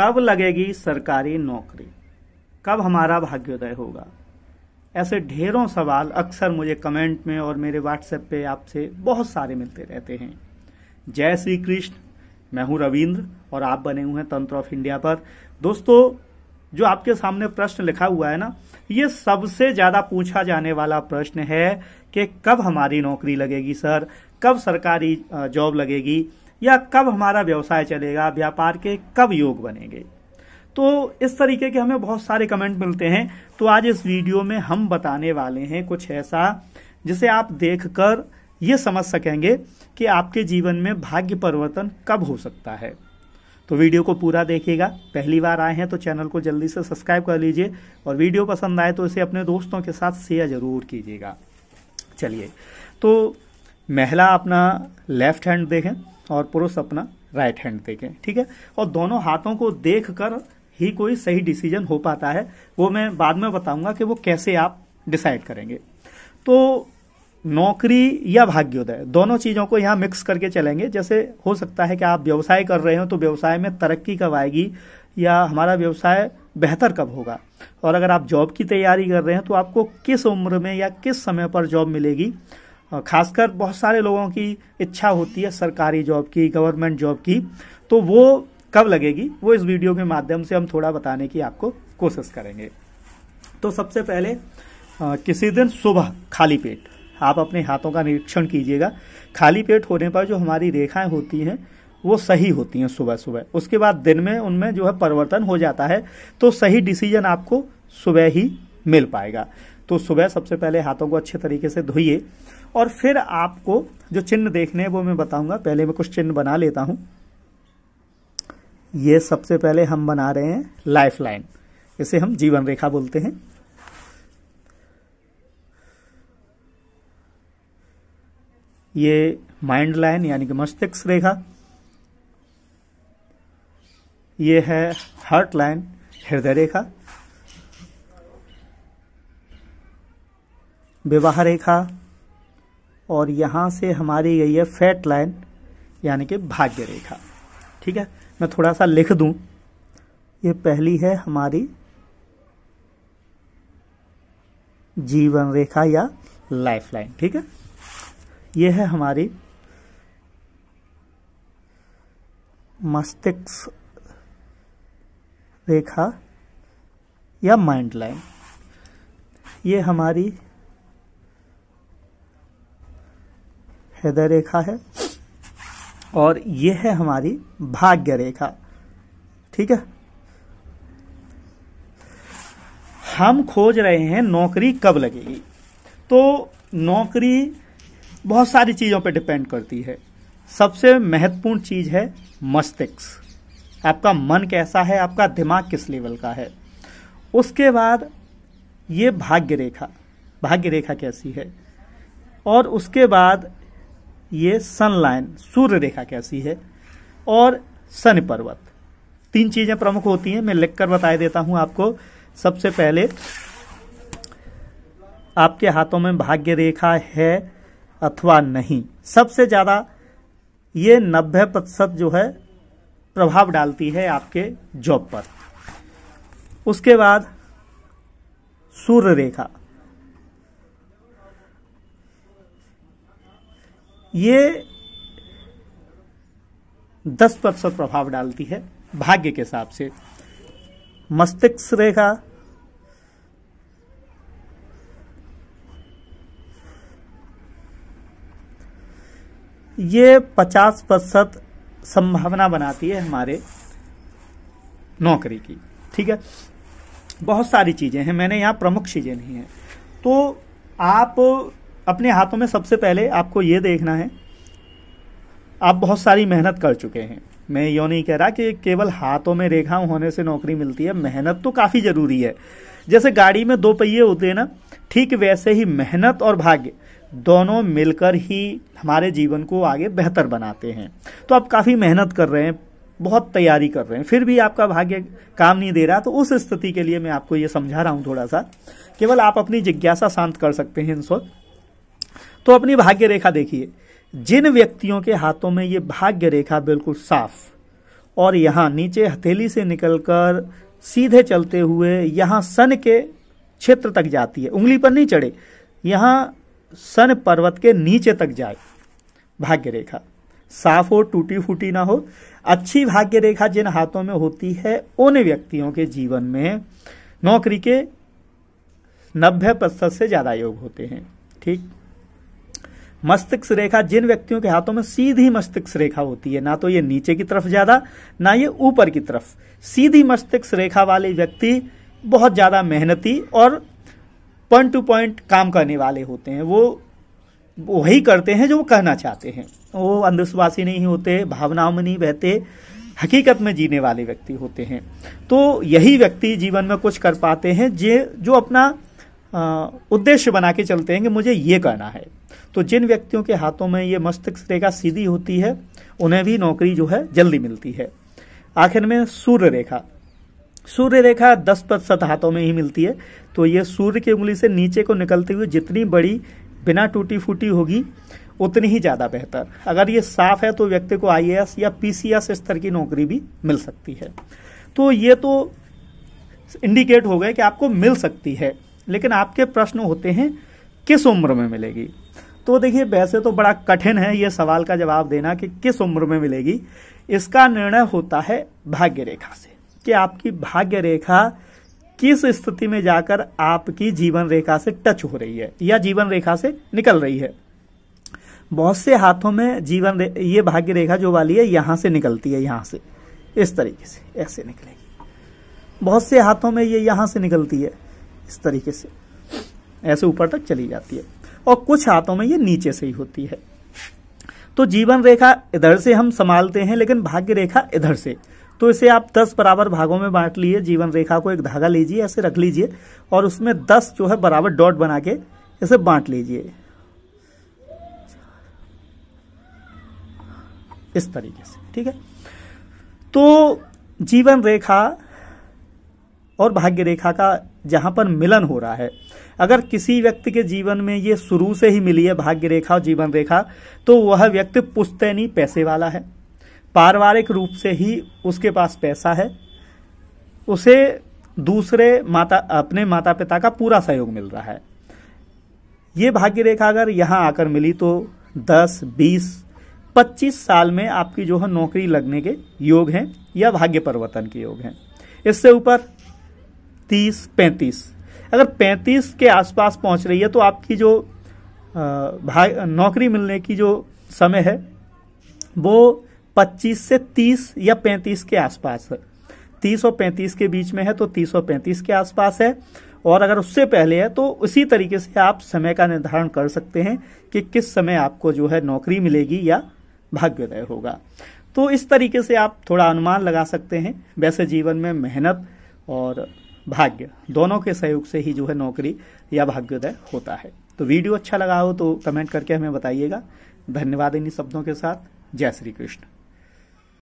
कब लगेगी सरकारी नौकरी कब हमारा भाग्योदय होगा ऐसे ढेरों सवाल अक्सर मुझे कमेंट में और मेरे व्हाट्सएप पे आपसे बहुत सारे मिलते रहते हैं जय श्री कृष्ण मैं हूं रविंद्र और आप बने हुए हैं तंत्र ऑफ इंडिया पर दोस्तों जो आपके सामने प्रश्न लिखा हुआ है ना ये सबसे ज्यादा पूछा जाने वाला प्रश्न है कि कब हमारी नौकरी लगेगी सर कब सरकारी जॉब लगेगी या कब हमारा व्यवसाय चलेगा व्यापार के कब योग बनेंगे तो इस तरीके के हमें बहुत सारे कमेंट मिलते हैं तो आज इस वीडियो में हम बताने वाले हैं कुछ ऐसा जिसे आप देखकर ये समझ सकेंगे कि आपके जीवन में भाग्य परिवर्तन कब हो सकता है तो वीडियो को पूरा देखिएगा पहली बार आए हैं तो चैनल को जल्दी से सब्सक्राइब कर लीजिए और वीडियो पसंद आए तो इसे अपने दोस्तों के साथ शेयर ज़रूर कीजिएगा चलिए तो महिला अपना लेफ्ट हैंड देखें और पुरुष अपना राइट हैंड देखें ठीक है और दोनों हाथों को देख कर ही कोई सही डिसीजन हो पाता है वो मैं बाद में बताऊंगा कि वो कैसे आप डिसाइड करेंगे तो नौकरी या भाग्योदय दोनों चीज़ों को यहाँ मिक्स करके चलेंगे जैसे हो सकता है कि आप व्यवसाय कर रहे हो तो व्यवसाय में तरक्की कब आएगी या हमारा व्यवसाय बेहतर कब होगा और अगर आप जॉब की तैयारी कर रहे हैं तो आपको किस उम्र में या किस समय पर जॉब मिलेगी खासकर बहुत सारे लोगों की इच्छा होती है सरकारी जॉब की गवर्नमेंट जॉब की तो वो कब लगेगी वो इस वीडियो के माध्यम से हम थोड़ा बताने की आपको कोशिश करेंगे तो सबसे पहले आ, किसी दिन सुबह खाली पेट आप अपने हाथों का निरीक्षण कीजिएगा खाली पेट होने पर जो हमारी रेखाएं होती हैं वो सही होती हैं सुबह सुबह उसके बाद दिन में उनमें जो है परिवर्तन हो जाता है तो सही डिसीजन आपको सुबह ही मिल पाएगा तो सुबह सबसे पहले हाथों को अच्छे तरीके से धोइए और फिर आपको जो चिन्ह देखने हैं वो मैं बताऊंगा पहले मैं कुछ चिन्ह बना लेता हूं ये सबसे पहले हम बना रहे हैं लाइफ लाइन इसे हम जीवन रेखा बोलते हैं ये माइंड लाइन यानी कि मस्तिष्क रेखा ये है हार्ट लाइन हृदय रेखा विवाह रेखा और यहाँ से हमारी गई है फैट लाइन यानी कि भाग्य रेखा ठीक है मैं थोड़ा सा लिख दूँ ये पहली है हमारी जीवन रेखा या लाइफ लाइन ठीक है ये है हमारी मस्तिष्क रेखा या माइंड लाइन ये हमारी हृदय रेखा है और यह है हमारी भाग्य रेखा ठीक है हम खोज रहे हैं नौकरी कब लगेगी तो नौकरी बहुत सारी चीज़ों पर डिपेंड करती है सबसे महत्वपूर्ण चीज़ है मस्तिष्क आपका मन कैसा है आपका दिमाग किस लेवल का है उसके बाद ये भाग्य रेखा भाग्य रेखा कैसी है और उसके बाद ये सनलाइन सूर्य रेखा कैसी है और शनि पर्वत तीन चीजें प्रमुख होती हैं मैं लिखकर बता देता हूं आपको सबसे पहले आपके हाथों में भाग्य रेखा है अथवा नहीं सबसे ज्यादा ये नब्बे प्रतिशत जो है प्रभाव डालती है आपके जॉब पर उसके बाद सूर्य रेखा ये दस प्रतिशत प्रभाव डालती है भाग्य के हिसाब से मस्तिष्क रेखा ये पचास प्रतिशत संभावना बनाती है हमारे नौकरी की ठीक है बहुत सारी चीज़ें हैं मैंने यहां प्रमुख चीज़ें नहीं है तो आप अपने हाथों में सबसे पहले आपको ये देखना है आप बहुत सारी मेहनत कर चुके हैं मैं यो नहीं कह रहा कि केवल हाथों में रेखाओं होने से नौकरी मिलती है मेहनत तो काफ़ी ज़रूरी है जैसे गाड़ी में दो पहिए होते हैं ना ठीक वैसे ही मेहनत और भाग्य दोनों मिलकर ही हमारे जीवन को आगे बेहतर बनाते हैं तो आप काफ़ी मेहनत कर रहे हैं बहुत तैयारी कर रहे हैं फिर भी आपका भाग्य काम नहीं दे रहा तो उस स्थिति के लिए मैं आपको ये समझा रहा हूँ थोड़ा सा केवल आप अपनी जिज्ञासा शांत कर सकते हैं इस वक्त तो अपनी भाग्य रेखा देखिए जिन व्यक्तियों के हाथों में ये भाग्य रेखा बिल्कुल साफ और यहाँ नीचे हथेली से निकलकर सीधे चलते हुए यहाँ सन के क्षेत्र तक जाती है उंगली पर नहीं चढ़े यहाँ सन पर्वत के नीचे तक जाए भाग्य रेखा साफ हो टूटी फूटी ना हो अच्छी भाग्य रेखा जिन हाथों में होती है उन व्यक्तियों के जीवन में नौकरी के नब्बे प्रतिशत से ज़्यादा योग होते हैं ठीक मस्तिष्क रेखा जिन व्यक्तियों के हाथों में सीधी मस्तिष्क रेखा होती है ना तो ये नीचे की तरफ ज्यादा ना ये ऊपर की तरफ सीधी मस्तिष्क रेखा वाले व्यक्ति बहुत ज्यादा मेहनती और पॉइंट टू पॉइंट काम करने वाले होते हैं वो वही करते हैं जो वो कहना चाहते हैं वो अंधविश्वासी नहीं होते भावनाओं में नहीं बहते हकीकत में जीने वाले व्यक्ति होते हैं तो यही व्यक्ति जीवन में कुछ कर पाते हैं जे जो अपना उद्देश्य बना के चलते हैं कि मुझे ये करना है तो जिन व्यक्तियों के हाथों में ये मस्तिष्क रेखा सीधी होती है उन्हें भी नौकरी जो है जल्दी मिलती है आखिर में सूर्य रेखा सूर्य रेखा दस प्रतिशत हाथों में ही मिलती है तो ये सूर्य की उंगली से नीचे को निकलते हुए जितनी बड़ी बिना टूटी फूटी होगी उतनी ही ज़्यादा बेहतर अगर ये साफ है तो व्यक्ति को आई या पी स्तर की नौकरी भी मिल सकती है तो ये तो इंडिकेट हो गए कि आपको मिल सकती है लेकिन आपके प्रश्न होते हैं किस उम्र में मिलेगी तो देखिए वैसे तो बड़ा कठिन है यह सवाल का जवाब देना कि किस उम्र में मिलेगी इसका निर्णय होता है भाग्य रेखा से कि आपकी भाग्य रेखा किस स्थिति में जाकर आपकी जीवन रेखा से टच हो रही है या जीवन रेखा से निकल रही है बहुत से हाथों में जीवन ये भाग्य रेखा जो वाली है यहां से निकलती है यहां से इस तरीके से ऐसे निकलेगी बहुत से हाथों में ये यहां से निकलती है इस तरीके से ऐसे ऊपर तक चली जाती है और कुछ हाथों में ये नीचे से ही होती है तो जीवन रेखा इधर से हम संभालते हैं लेकिन भाग्य रेखा इधर से तो इसे आप 10 बराबर भागों में बांट लिए जीवन रेखा को एक धागा लीजिए ऐसे रख लीजिए और उसमें 10 जो है बराबर डॉट बना के इसे बांट लीजिए इस तरीके से ठीक है तो जीवन रेखा और भाग्य रेखा का जहाँ पर मिलन हो रहा है अगर किसी व्यक्ति के जीवन में ये शुरू से ही मिली है भाग्य रेखा और जीवन रेखा तो वह व्यक्ति पुस्तैनी पैसे वाला है पारिवारिक रूप से ही उसके पास पैसा है उसे दूसरे माता अपने माता पिता का पूरा सहयोग मिल रहा है ये भाग्य रेखा अगर यहाँ आकर मिली तो 10, 20, 25 साल में आपकी जो है नौकरी लगने के योग हैं या भाग्य परिवर्तन के योग हैं इससे ऊपर तीस पैंतीस अगर पैंतीस के आसपास पहुंच रही है तो आपकी जो भाई नौकरी मिलने की जो समय है वो पच्चीस से तीस या पैंतीस के आसपास है तीस और पैंतीस के बीच में है तो तीस और पैंतीस के आसपास है और अगर उससे पहले है तो उसी तरीके से आप समय का निर्धारण कर सकते हैं कि किस समय आपको जो है नौकरी मिलेगी या भाग्योदय होगा तो इस तरीके से आप थोड़ा अनुमान लगा सकते हैं वैसे जीवन में मेहनत और भाग्य दोनों के सहयोग से ही जो है नौकरी या भाग्योदय होता है तो वीडियो अच्छा लगा हो तो कमेंट करके हमें बताइएगा धन्यवाद इन्हीं शब्दों के साथ जय श्री कृष्ण